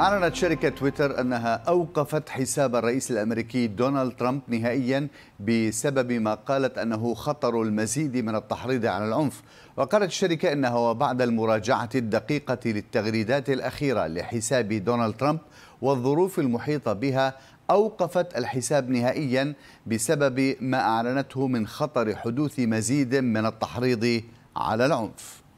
أعلنت شركة تويتر أنها أوقفت حساب الرئيس الأمريكي دونالد ترامب نهائيا بسبب ما قالت أنه خطر المزيد من التحريض على العنف وقالت الشركة أنها وبعد المراجعة الدقيقة للتغريدات الأخيرة لحساب دونالد ترامب والظروف المحيطة بها أوقفت الحساب نهائيا بسبب ما أعلنته من خطر حدوث مزيد من التحريض على العنف